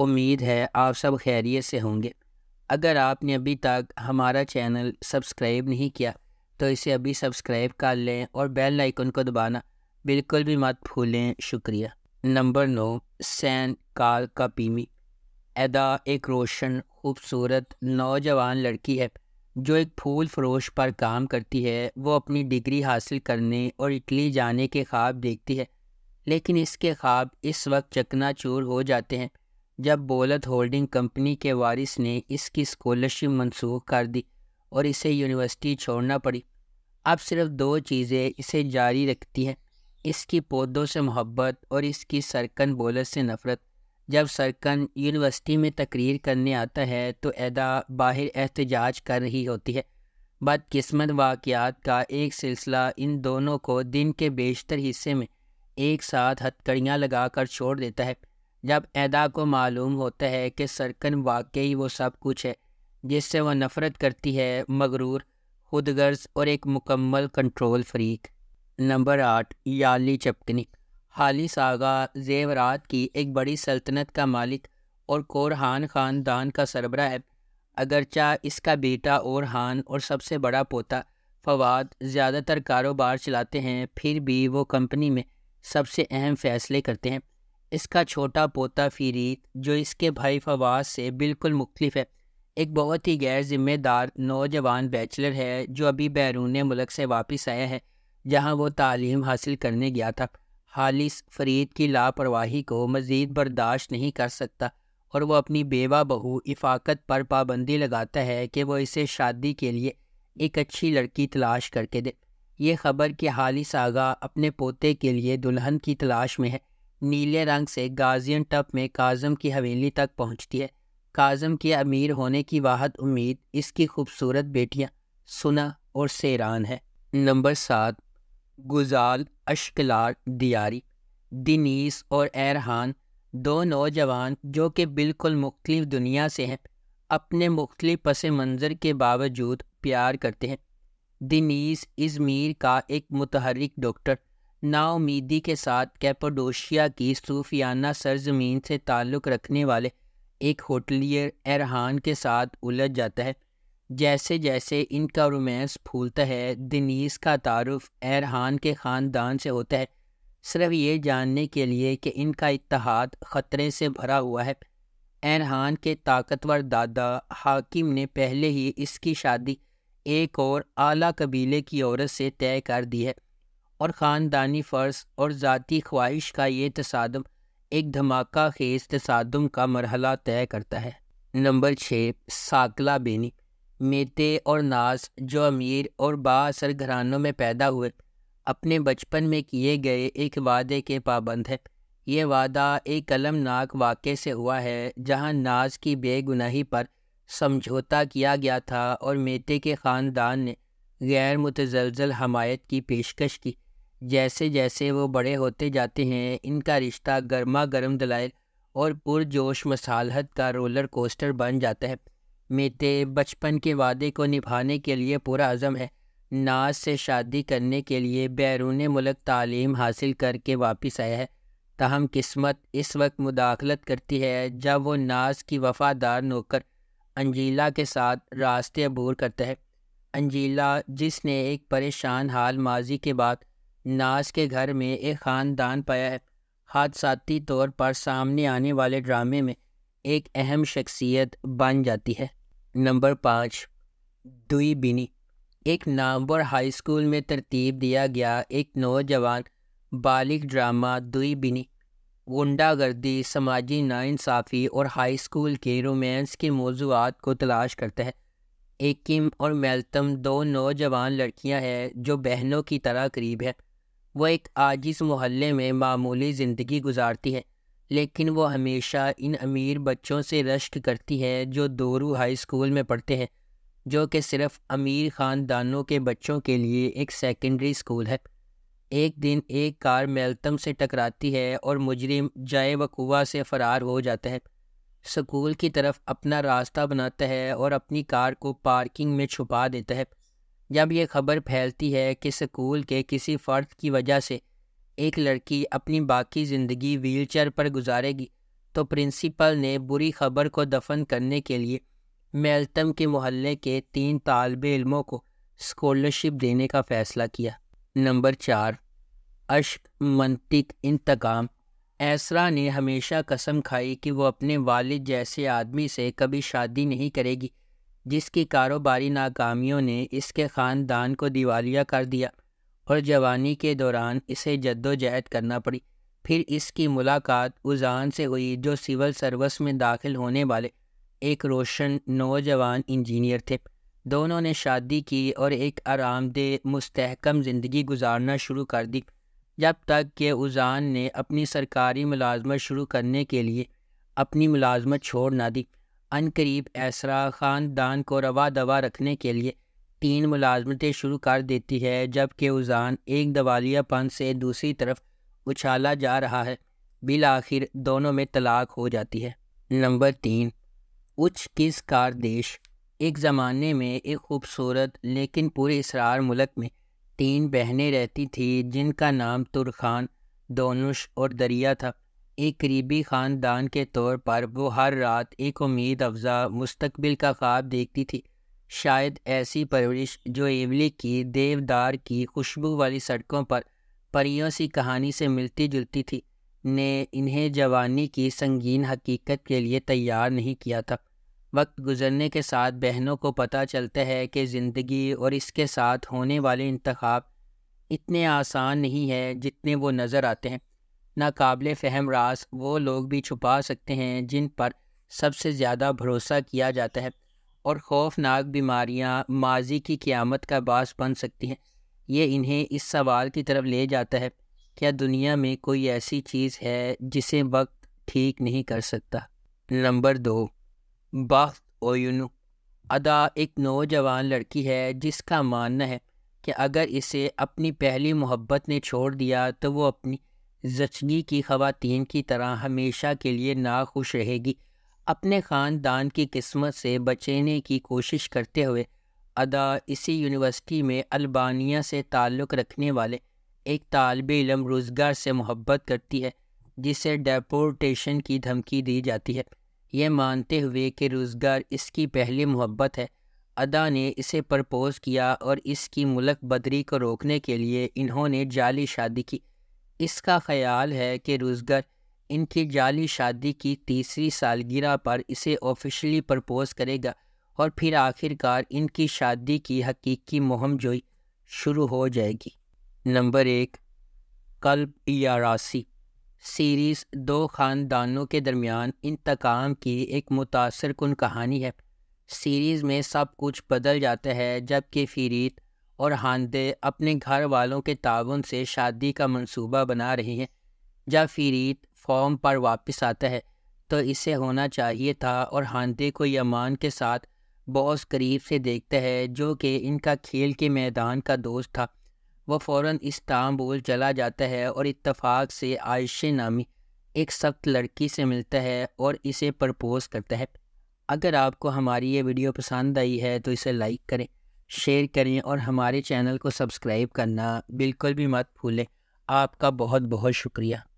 उम्मीद है आप सब खैरियत से होंगे अगर आपने अभी तक हमारा चैनल सब्सक्राइब नहीं किया तो इसे अभी सब्सक्राइब कर लें और बेल आइकन को दबाना बिल्कुल भी मत भूलें शुक्रिया नंबर नौ सैन काल का पीमी अदा एक रोशन खूबसूरत नौजवान लड़की है जो एक फूल फरोश पर काम करती है वो अपनी डिग्री हासिल करने और इटली जाने के ख्वाब देखती है लेकिन इसके ख्वाब इस वक्त चकनाचूर हो जाते हैं जब बोलत होल्डिंग कंपनी के वारिस ने इसकी स्कॉलरशिप मंसूख कर दी और इसे यूनिवर्सिटी छोड़ना पड़ी अब सिर्फ दो चीज़ें इसे जारी रखती हैं इसकी पौधों से मोहब्बत और इसकी सरकन बोलत से नफ़रत जब सरकन यूनिवर्सिटी में तकरीर करने आता है तो अदा बाहर एहतजाज कर रही होती है बदकस्मत वाक़ात का एक सिलसिला इन दोनों को दिन के बेशतर हिस्से में एक साथ हथकड़ियाँ लगा कर छोड़ देता है जब ऐदा को मालूम होता है कि सरकन वाकई वो सब कुछ है जिससे वह नफ़रत करती है मगरूर खुदगर्ज और एक मुकम्मल कंट्रोल फ्रीक नंबर आठ याली चपकनी हाली सागा जेवरात की एक बड़ी सल्तनत का मालिक और कोरहान ख़ानदान का सरबरा है अगरचा इसका बेटा और हान और सबसे बड़ा पोता फवाद ज़्यादातर कारोबार चलाते हैं फिर भी वो कंपनी में सबसे अहम फ़ैसले करते हैं इसका छोटा पोता फरीद जो इसके भाई फवाद से बिल्कुल मुख्तफ है एक बहुत ही गैर ज़िम्मेदार नौजवान बैचलर है जो अभी बैरून मुल्क से वापस आया है जहाँ वो तालीम हासिल करने गया था हालिस फरीद की लापरवाही को मज़ीद बर्दाश्त नहीं कर सकता और वो अपनी बेवा बहू इफाकत पर पाबंदी लगाता है कि वो इसे शादी के लिए एक अच्छी लड़की तलाश करके दे ये खबर कि हालिस आगा अपने पोते के लिए दुल्हन की तलाश में है नीले रंग से गाजियन टप में काजम की हवेली तक पहुंचती है काजम के अमीर होने की वाहत उम्मीद इसकी खूबसूरत बेटियाँ सुना और सेरान है नंबर सात गुजाल अशकलार दियारी दिनीस और एरहान दो नौजवान जो कि बिल्कुल मुख्तल दुनिया से हैं अपने मुख्तल पस मंज़र के बावजूद प्यार करते हैं दिनीस इज़मीर का एक मतहरिक डॉक्टर नाउमीदी के साथ कैपोडोशिया की सूफियाना सरजमीन से ताल्लुक़ रखने वाले एक होटलियर एरहान के साथ उलझ जाता है जैसे जैसे इनका रोमांस फूलता है दिनीस का तारुफ एरहान के ख़ानदान से होता है सिर्फ ये जानने के लिए कि इनका इतिहाद ख़तरे से भरा हुआ है एरहान के ताकतवर दादा हाकिम ने पहले ही इसकी शादी एक और आला कबीले की औरत से तय कर दी है और ख़ानदानी फ़र्ज और ज़ाती ख्वाहिश का ये तसादम एक धमाका खेज तसादम का मरहला तय करता है नंबर छः साकला बेनी मेते और नाज जो अमीर और बासर घरानों में पैदा हुए अपने बचपन में किए गए एक वादे के पाबंद है ये वादा एक कलमनाक वाक़े से हुआ है जहाँ नाज की बेगुनाही पर समझौता किया गया था और मेते के ख़ानदान ने गैर मुतजलजल हमायत की पेशकश की जैसे जैसे वो बड़े होते जाते हैं इनका रिश्ता गर्मा गर्म दलाइल और पुरजोश मसालहत का रोलर कोस्टर बन जाता है मेते बचपन के वादे को निभाने के लिए पूरा अज़म है नाज से शादी करने के लिए बैरून मुल्क तालीम हासिल करके वापस आया है तहम किस्मत इस वक्त मुदाखलत करती है जब वो नाज की वफ़ादार नौकर अंजीला के साथ रास्ते अबूर करता है अंजीला जिसने एक परेशान हाल माजी के बाद नाज के घर में एक ख़ानदान पाया है हादसाती तौर पर सामने आने वाले ड्रामे में एक अहम शख्सियत बन जाती है नंबर पाँच दुई बिनी एक नामवर हाई स्कूल में तरतीब दिया गया एक नौजवान बालिक ड्रामा दुई बिनी गुंडागर्दी समाजी नाइंसाफ़ी और हाई स्कूल के रोमांस के मौजूद को तलाश करता है किम और मेल्तम दो नौजवान लड़कियां हैं जो बहनों की तरह करीब हैं वह एक आजिस मोहल्ले में मामूली ज़िंदगी गुजारती है लेकिन वो हमेशा इन अमीर बच्चों से रश्क करती है जो दोरू हाई स्कूल में पढ़ते हैं जो कि सिर्फ अमीर ख़ानदानों के बच्चों के लिए एक सेकेंडरी स्कूल है एक दिन एक कार मेलतम से टकराती है और मुजरिम जाए वकुआ से फ़रार हो जाता है स्कूल की तरफ अपना रास्ता बनाता है और अपनी कार को पार्किंग में छुपा देता है जब ये खबर फैलती है कि स्कूल के किसी फ़र्द की वजह से एक लड़की अपनी बाकी ज़िंदगी व्हीलचेयर पर गुजारेगी तो प्रिंसिपल ने बुरी खबर को दफन करने के लिए मेलतम के मोहल्ले के तीन तालब इलमों को स्कॉलरशिप देने का फ़ैसला किया नंबर चार अश्क मनतिक इंतकाम ऐसरा ने हमेशा कसम खाई कि वो अपने वालिद जैसे आदमी से कभी शादी नहीं करेगी जिसकी कारोबारी नाकामियों ने इसके ख़ानदान को दिवालिया कर दिया और जवानी के दौरान इसे जद्दोजहद करना पड़ी फिर इसकी मुलाकात उजान से हुई जो सिविल सर्विस में दाखिल होने वाले एक रोशन नौजवान इंजीनियर थे दोनों ने शादी की और एक आरामदेह मुस्तकम ज़िंदगी गुजारना शुरू कर दी जब तक कि उजान ने अपनी सरकारी मुलाजमत शुरू करने के लिए अपनी मुलाजमत छोड़ ना दी अनकरीब ऐसरा खानदान को रवा दवा रखने के लिए तीन मुलाजमतें शुरू कर देती है जबकि उजान एक दवालियापन से दूसरी तरफ उछाला जा रहा है बिल आखिर दोनों में तलाक हो जाती है नंबर तीन उच्च किस कार देश एक ज़माने में एक खूबसूरत लेकिन पूरे इसरार मुल्क में तीन बहनें रहती थी जिनका नाम तुरखान दोनुश और दरिया था एक करीबी ख़ानदान के तौर पर वो हर रात एक उम्मीद अफजा मुस्तकबिल का ख्वाब देखती थी शायद ऐसी परवरिश जो इमली की देवदार की खुशबू वाली सड़कों पर परियों सी कहानी से मिलती जुलती थी ने इन्हें जवानी की संगीन हकीकत के लिए तैयार नहीं किया था वक्त गुजरने के साथ बहनों को पता चलता है कि ज़िंदगी और इसके साथ होने वाले इंतखब इतने आसान नहीं है जितने वो नज़र आते हैं नाकबिल फ़हम रास वो लोग भी छुपा सकते हैं जिन पर सबसे ज़्यादा भरोसा किया जाता है और खौफनाक बीमारियां माजी की क़्यामत का बास बन सकती हैं ये इन्हें इस सवाल की तरफ ले जाता है क्या दुनिया में कोई ऐसी चीज़ है जिसे वक्त ठीक नहीं कर सकता नंबर दो बाफ ओयुनु अदा एक नौजवान लड़की है जिसका मानना है कि अगर इसे अपनी पहली मोहब्बत ने छोड़ दिया तो वो अपनी जचगी की खातन की तरह हमेशा के लिए नाखुश रहेगी अपने ख़ानदान की किस्मत से बचने की कोशिश करते हुए अदा इसी यूनिवर्सिटी में अल्बानिया से ताल्लुक़ रखने वाले एक तालब इलम रोज़गार से मोहब्बत करती है जिसे डेपोर्टेशन की धमकी दी जाती है यह मानते हुए कि रोज़गार इसकी पहली मोहब्बत है अदा ने इसे प्रपोज़ किया और इसकी मुलक बदरी को रोकने के लिए इन्होंने जाली शादी की इसका ख्याल है कि रुजगर इनकी जाली शादी की तीसरी सालगिरह पर इसे ऑफिशली प्रपोज करेगा और फिर आखिरकार इनकी शादी की हकीकी मुहम जोई शुरू हो जाएगी नंबर एक कल्ब या रासी सीरीज़ दो ख़ानदानों के दरमियान इंतकाम की एक मुतासर कन कहानी है सीरीज़ में सब कुछ बदल जाता है जबकि फीरीत और हानदे अपने घर वालों के ताउन से शादी का मंसूबा बना रही हैं जब फीरीत फॉर्म पर वापस आता है तो इसे होना चाहिए था और हानदे को यमान के साथ बॉस करीब से देखता है जो कि इनका खेल के मैदान का दोस्त था वह फ़ौर इस्तांबुल चला जाता है और इतफाक़ से आयशे नामी एक सख्त लड़की से मिलता है और इसे प्रपोज़ करता है अगर आपको हमारी ये वीडियो पसंद आई है तो इसे लाइक करें शेयर करें और हमारे चैनल को सब्सक्राइब करना बिल्कुल भी मत भूलें आपका बहुत बहुत शुक्रिया